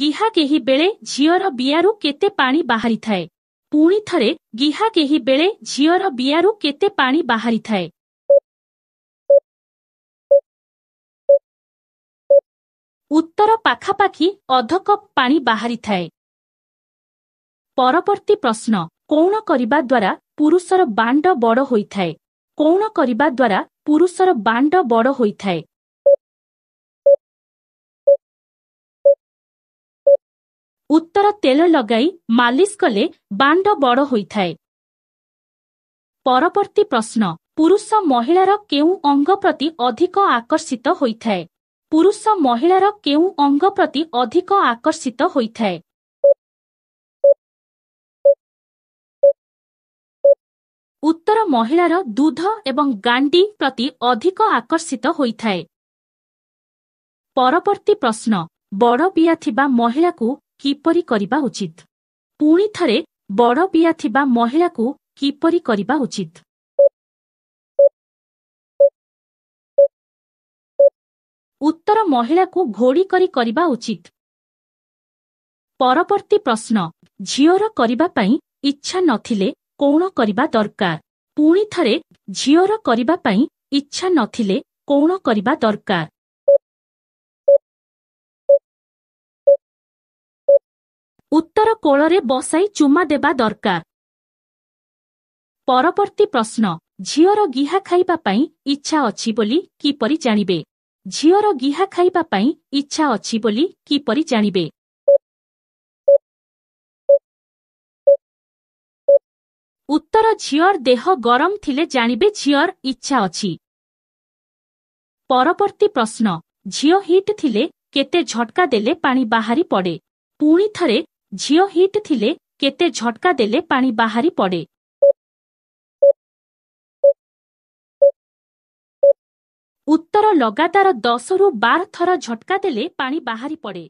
ଗିହା କେହି ବେଳେ ଝିଅର ବିଆରୁ କେତେ ପାଣି ବାହାରିଥାଏ ପୁଣି ଥରେ ଗିହା କେହି ବେଳେ ଝିଅର ବିଆରୁ କେତେ ପାଣି ବାହାରିଥାଏ ଉତ୍ତର ପାଖାପାଖି ଅଧକପ୍ ପାଣି ବାହାରିଥାଏ ପରବର୍ତ୍ତୀ ପ୍ରଶ୍ନ କୌଣ କରିବା ଦ୍ୱାରା ପୁରୁଷର ବାଣ୍ଡ ବଡ଼ ହୋଇଥାଏ କୌଣ କରିବା ଦ୍ୱାରା ପୁରୁଷର ବାଣ୍ଡ ବଡ଼ ହୋଇଥାଏ ଉତ୍ତର ତେଲ ଲଗାଇ ମାଲିସ୍ କଲେ ବାଣ୍ଡ ବଡ଼ ହୋଇଥାଏ ପରବର୍ତ୍ତୀ ପ୍ରଶ୍ନ ପୁରୁଷ ମହିଳାର କେଉଁ ଅଙ୍ଗ ପ୍ରତି ଅଧିକ ଆକର୍ଷିତ ହୋଇଥାଏ ପୁରୁଷ ମହିଳାର କେଉଁ ଅଙ୍ଗ ପ୍ରତି ଅଧିକ ଆକର୍ଷିତ ହୋଇଥାଏ ଉତ୍ତର ମହିଳାର ଦୁଧ ଏବଂ ଗାଣ୍ଡି ପ୍ରତି ଅଧିକ ଆକର୍ଷିତ ହୋଇଥାଏ ପରବର୍ତ୍ତୀ ପ୍ରଶ୍ନ ବଡ଼ ପିଆ ଥିବା ମହିଳାକୁ କିପରି କରିବା ଉଚିତ ପୁଣି ଥରେ ବଡ଼ ପିଆ ଥିବା ମହିଳାକୁ କିପରି କରିବା ଉଚିତ ଉତ୍ତର ମହିଳାକୁ ଘୋଡ଼ି କରି କରିବା ଉଚିତ ପରବର୍ତ୍ତୀ ପ୍ରଶ୍ନ ଝିଅର କରିବା ପାଇଁ ଇଚ୍ଛା ନଥିଲେ କ'ଣ କରିବା ଦରକାର ପୁଣି ଥରେ ଝିଅର କରିବା ପାଇଁ ଇଚ୍ଛା ନଥିଲେ କ'ଣ କରିବା ଦରକାର ଉତ୍ତର କୋଳରେ ବସାଇ ଚୁମା ଦେବା ଦରକାର ପରବର୍ତ୍ତୀ ପ୍ରଶ୍ନ ଝିଅର ଗିହା ଖାଇବା ପାଇଁ ଇଚ୍ଛା ଅଛି ବୋଲି କିପରି ଜାଣିବେ ଝିଅର ଗିହା ଖାଇବା ପାଇଁ ଇଚ୍ଛା ଅଛି ବୋଲି କିପରି ଜାଣିବେ ଉତ୍ତର ଝିଅର ଦେହ ଗରମ ଥିଲେ ଜାଣିବେ ଝିଅର ଇଚ୍ଛା ଅଛି ପରବର୍ତ୍ତୀ ପ୍ରଶ୍ନ ଝିଅ ହିଟ୍ ଥିଲେ କେତେ ଝଟକା ଦେଲେ ପାଣି ବାହାରି ପଡ଼େ ପୁଣି ଥରେ ଝିଅ ହିଟ୍ ଥିଲେ କେତେ ଝଟକା ଦେଲେ ପାଣି ବାହାରି ପଡ଼େ ଉତ୍ତର ଲଗାତାର ଦଶରୁ ବାର ଥର ଝଟକା ଦେଲେ ପାଣି ବାହାରି ପଡ଼େ